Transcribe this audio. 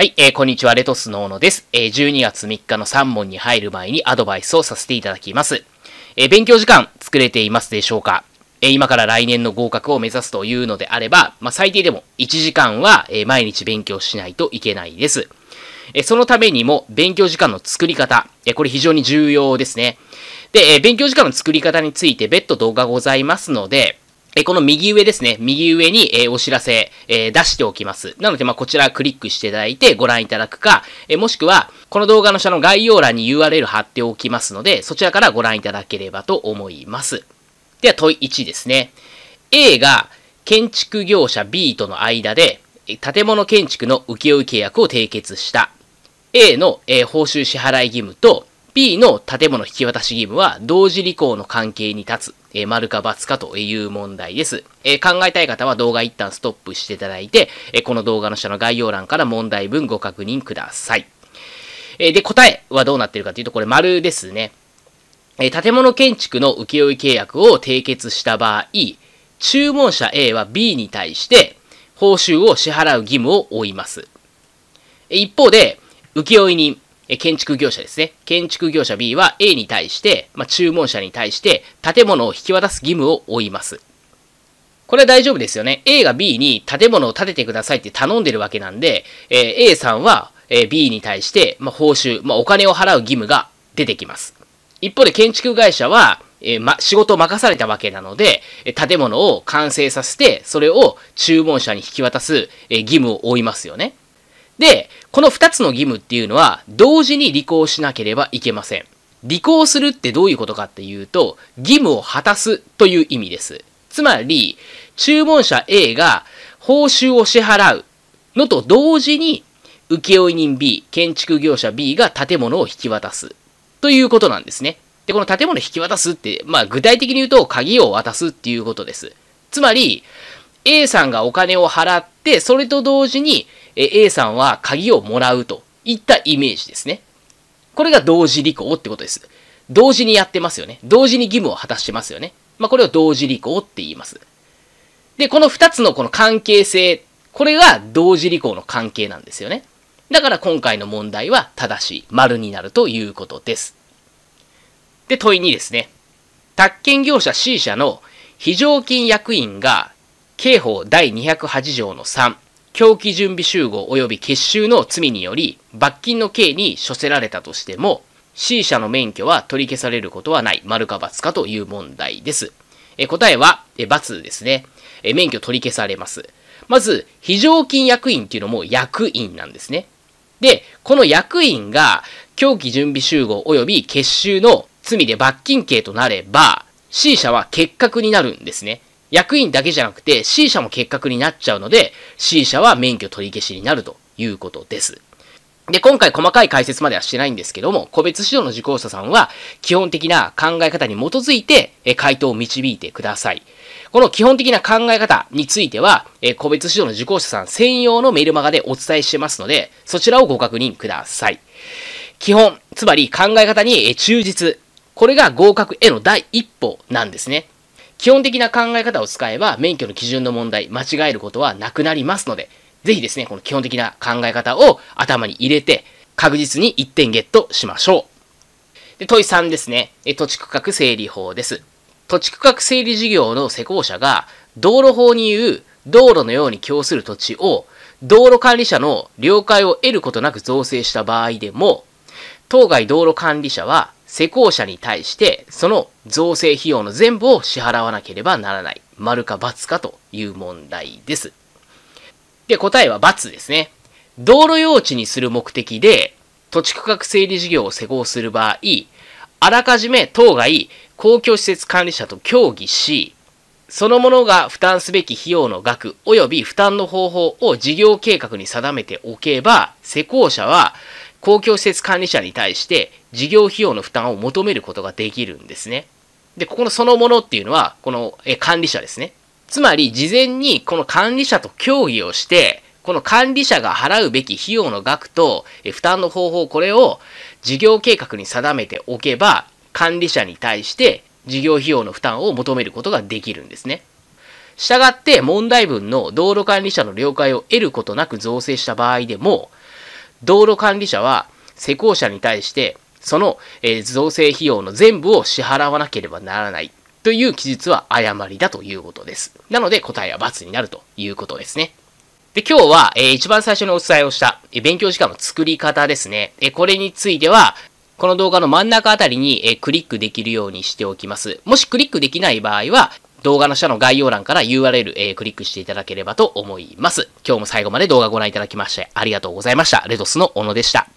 はい、えー、こんにちは、レトスの小野です。えー、12月3日の3問に入る前にアドバイスをさせていただきます。えー、勉強時間作れていますでしょうかえ今から来年の合格を目指すというのであれば、まあ、最低でも1時間は、え毎日勉強しないといけないです。えそのためにも、勉強時間の作り方、えこれ非常に重要ですね。で、え勉強時間の作り方について別途動画ございますので、えこの右上ですね、右上に、えお知らせ、え出しておきます。なので、まこちらクリックしていただいてご覧いただくか、えもしくは、この動画の下の概要欄に URL 貼っておきますので、そちらからご覧いただければと思います。では、問い1ですね。A が建築業者 B との間で、建物建築の請負契約を締結した。A の、え報酬支払い義務と、P の建物引き渡し義務は同時履行の関係に立つ、えー、丸か×かという問題です、えー、考えたい方は動画一旦ストップしていただいて、えー、この動画の下の概要欄から問題文ご確認ください。えで、答えはどうなってるかというと、これ丸ですね。え建物建築の請負契約を締結した場合、注文者 A は B に対して報酬を支払う義務を負います。一方で、請負人え建築業者ですね。建築業者 B は A に対して、まあ、注文者に対して建物を引き渡す義務を負います。これは大丈夫ですよね。A が B に建物を建ててくださいって頼んでるわけなんで、え A さんは、え B に対して、まあ、報酬、まあ、お金を払う義務が出てきます。一方で建築会社は、えま、仕事を任されたわけなので、建物を完成させて、それを注文者に引き渡す、え義務を負いますよね。で、この2つの義務っていうのは、同時に履行しなければいけません。履行するってどういうことかっていうと、義務を果たすという意味です。つまり、注文者 A が報酬を支払うのと同時に、請負人 B、建築業者 B が建物を引き渡すということなんですね。で、この建物引き渡すって、まあ具体的に言うと鍵を渡すっていうことです。つまり、A さんがお金を払って、それと同時に A さんは鍵をもらうといったイメージですね。これが同時履行ってことです。同時にやってますよね。同時に義務を果たしてますよね。まあ、これを同時履行って言います。で、この二つのこの関係性、これが同時履行の関係なんですよね。だから今回の問題は正しい、丸になるということです。で、問いにですね。宅建業者 C 社の非常勤役員が刑法第208条の3、狂気準備集合及び結集の罪により、罰金の刑に処せられたとしても、C 社の免許は取り消されることはない、丸か罰かという問題です。え答えは、え罰ですね。え免許取り消されます。まず、非常勤役員っていうのも役員なんですね。で、この役員が、狂気準備集合及び結集の罪で罰金刑となれば、C 社は結核になるんですね。役員だけじゃなくて C 社も結核になっちゃうので C 社は免許取り消しになるということです。で、今回細かい解説まではしてないんですけども、個別指導の受講者さんは基本的な考え方に基づいて回答を導いてください。この基本的な考え方については、個別指導の受講者さん専用のメルマガでお伝えしてますので、そちらをご確認ください。基本、つまり考え方に忠実。これが合格への第一歩なんですね。基本的な考え方を使えば免許の基準の問題、間違えることはなくなりますので、ぜひですね、この基本的な考え方を頭に入れて、確実に1点ゲットしましょう。で、問い3ですね。え土地区画整理法です。土地区画整理事業の施工者が、道路法に言う道路のように供する土地を、道路管理者の了解を得ることなく造成した場合でも、当該道路管理者は施工者に対して、その造成費用の全部を支払わなければならない。丸か×かという問題です。で、答えは×ですね。道路用地にする目的で、土地区画整理事業を施行する場合、あらかじめ当該公共施設管理者と協議し、そのものが負担すべき費用の額及び負担の方法を事業計画に定めておけば、施工者は公共施設管理者に対して事業費用の負担を求めることができるんですね。で、ここのそのものっていうのは、このえ管理者ですね。つまり、事前にこの管理者と協議をして、この管理者が払うべき費用の額と負担の方法、これを事業計画に定めておけば、管理者に対して事業費用の負担を求めることができるんですね。したがって問題文の道路管理者の了解を得ることなく造成した場合でも、道路管理者は施工者に対してその、え造成費用の全部を支払わなければならないという記述は誤りだということです。なので答えは×になるということですね。で、今日は、えー、一番最初にお伝えをした、え勉強時間の作り方ですね。えこれについては、この動画の真ん中あたりに、えクリックできるようにしておきます。もしクリックできない場合は、動画の下の概要欄から URL、えー、クリックしていただければと思います。今日も最後まで動画をご覧いただきましてありがとうございました。レドスの小野でした。